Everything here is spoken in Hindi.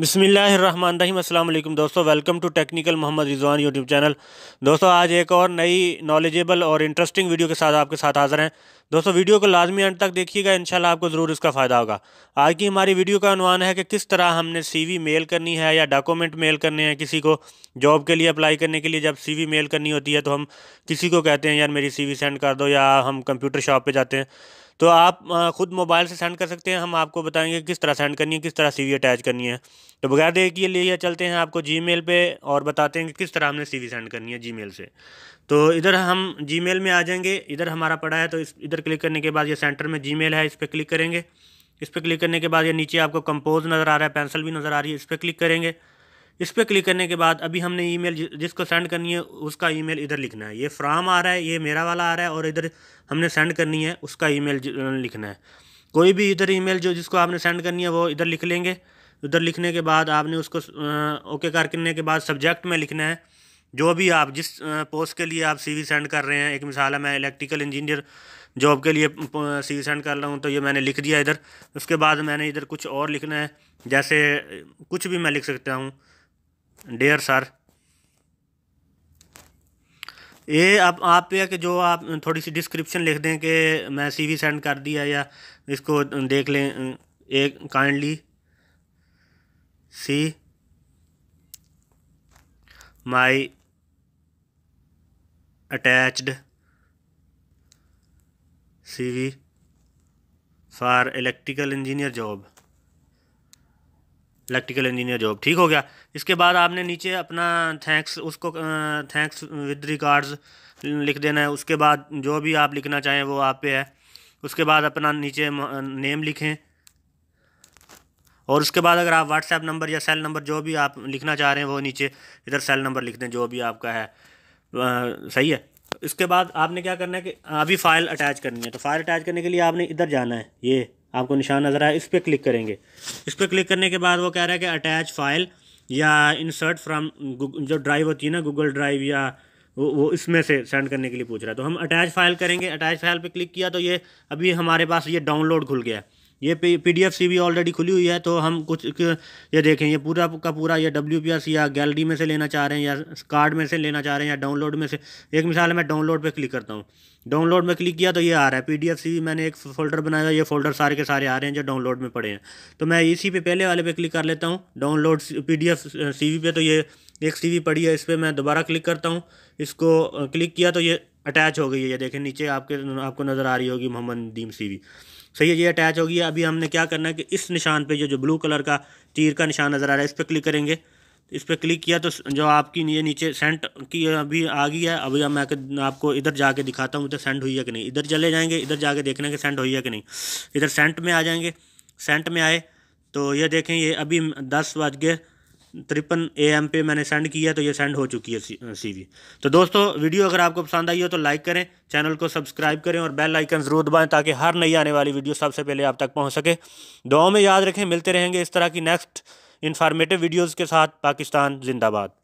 बसमिलीम अल्लाम दोस्तों welcome to technical Mohammad Rizwan YouTube channel दोस्तों आज एक और नई नॉलेजेबल और इंटरेस्टिंग वीडियो के साथ आपके साथ हाज़िर हैं दोस्तों वीडियो को लाजमी एंड तक देखिएगा इंशाल्लाह आपको ज़रूर इसका फ़ायदा होगा आज की हमारी वीडियो का अनुमान है कि किस तरह हमने वी मेल करनी है या डॉक्यूमेंट मेल करने हैं किसी को जॉब के लिए अप्लाई करने के लिए जब वी मेल करनी होती है तो हम किसी को कहते हैं यार मेरी वी सेंड कर दो या हम कंप्यूटर शॉप पर जाते हैं तो आप ख़ुद मोबाइल से सेंड कर सकते हैं हम आपको बताएंगे किस तरह सेंड करनी है किस तरह सी अटैच करनी है तो बगैर देर के लिए चलते हैं आपको जी मेल और बताते हैं कि किस तरह हमने सी सेंड करनी है जी मेल से तो इधर हम जी मेल में आ जाएंगे इधर हमारा पड़ा है तो इस इधर क्लिक करने के बाद ये सेंटर में जी मेल है इस पर क्लिक करेंगे इस पर क्लिक करने के बाद ये नीचे आपको कंपोज नज़र आ रहा है पेंसिल भी नज़र आ रही है इस पर क्लिक करेंगे इस पर क्लिक करने के बाद अभी हमने ई जिसको सेंड करनी है उसका ई इधर लिखना है ये फ्राम आ रहा है ये मेरा वाला आ रहा है और इधर हमने सेंड करनी है उसका ई लिखना है कोई भी इधर ईमेल जो जिसको आपने सेंड करनी है वो इधर लिख लेंगे उधर लिखने के बाद आपने उसको ओके कर करने के बाद सब्जेक्ट में लिखना है जो भी आप जिस पोस्ट के लिए आप सीवी सेंड कर रहे हैं एक मिसाल है मैं इलेक्ट्रिकल इंजीनियर जॉब के लिए सीवी सेंड कर रहा हूँ तो ये मैंने लिख दिया इधर उसके बाद मैंने इधर कुछ और लिखना है जैसे कुछ भी मैं लिख सकता हूँ डेयर सर ये अब आप पे कि जो आप थोड़ी सी डिस्क्रिप्शन लिख दें कि मैं सीवी सेंड कर दिया या इसको देख लें एक kindly see my attached CV for electrical engineer job electrical engineer job ठीक हो गया इसके बाद आपने नीचे अपना थैंक्स उसको थैंक्स विद रिकार्ड्स लिख देना है उसके बाद जो भी आप लिखना चाहें वो आप पे है उसके बाद अपना नीचे नेम लिखें और उसके बाद अगर आप व्हाट्सएप नंबर या सेल नंबर जो भी आप लिखना चाह रहे हैं वो नीचे इधर सेल नंबर लिख दें जो भी आपका है आ, सही है इसके बाद आपने क्या करना है कि अभी फ़ाइल अटैच करनी है तो फाइल अटैच करने के लिए आपने इधर जाना है ये आपको निशान नज़र आया इस पर क्लिक करेंगे इस पर क्लिक करने के बाद वो कह रहा है कि अटैच फाइल या इंसर्ट फ्राम जो ड्राइव होती है ना गूगल ड्राइव या वो वो इसमें से सेंड करने के लिए पूछ रहा है तो हम अटैच फाइल करेंगे अटैच फाइल पे क्लिक किया तो ये अभी हमारे पास ये डाउनलोड खुल गया है ये पी डी एफ सी भी ऑलरेडी खुली हुई है तो हम कुछ ये देखें ये पूरा का पूरा ये डब्ल्यू पी एस या गैलरी में से लेना चाह रहे हैं या कार्ड में से लेना चाह रहे हैं या डाउनलोड में से एक मिसाल मैं डाउनलोड पे क्लिक करता हूँ डाउनलोड में क्लिक किया तो ये आ रहा है पी डी एफ सी मैंने एक फोल्डर बनाया ये फोल्डर सारे के सारे आ रहे हैं जो डाउनलोड में पड़े हैं तो मैं इसी पे पहले वाले पे क्लिक कर लेता हूँ download P D F C V पे तो ये एक सी वी पड़ी है इस पर मैं दोबारा क्लिक करता हूँ इसको क्लिक किया तो ये अटैच हो गई है ये देखें नीचे आपके आपको नज़र आ रही होगी मोहम्मद नदीम सीवी सही है ये अटैच हो गई है अभी हमने क्या करना है कि इस निशान पे जो जो ब्लू कलर का तीर का निशान नज़र आ रहा है इस पर क्लिक करेंगे इस पर क्लिक किया तो जो आपकी ये नीचे सेंट की अभी आ गई है अभी मैं आपको इधर जाके दिखाता हूँ उधर सेंड हुई है कि नहीं इधर चले जाएंगे इधर जाके देखना कि सेंड हुई है कि नहीं इधर सेंट में आ जाएंगे सेंट में आए तो ये देखें ये अभी दस बज गए तिरपन ए एम पे मैंने सेंड किया है तो ये सेंड हो चुकी है सी वी तो दोस्तों वीडियो अगर आपको पसंद आई हो तो लाइक करें चैनल को सब्सक्राइब करें और बेल आइकन ज़रूर दबाएं ताकि हर नई आने वाली वीडियो सबसे पहले आप तक पहुंच सके दुआओं में याद रखें मिलते रहेंगे इस तरह की नेक्स्ट इन्फॉर्मेटिव वीडियोज़ के साथ पाकिस्तान जिंदाबाद